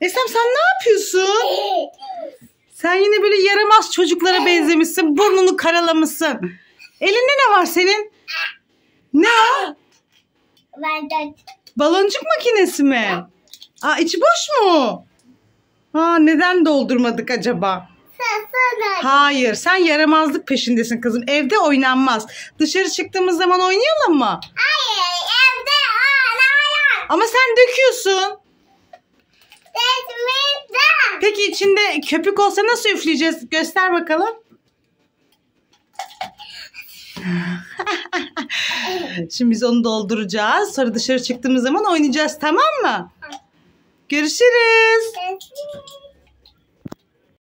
Esem sen ne yapıyorsun? Sen yine böyle yaramaz çocuklara benzemişsin. Burnunu karalamışsın. Elinde ne var senin? Ne o? Baloncuk makinesi mi? Aa içi boş mu? Aa neden doldurmadık acaba? Hayır sen yaramazlık peşindesin kızım. Evde oynanmaz. Dışarı çıktığımız zaman oynayalım mı? Hayır evde oynayalım. Ama sen döküyorsun. Peki içinde köpük olsa nasıl üfleyeceğiz? Göster bakalım. Şimdi biz onu dolduracağız. Sonra dışarı çıktığımız zaman oynayacağız tamam mı? Görüşürüz.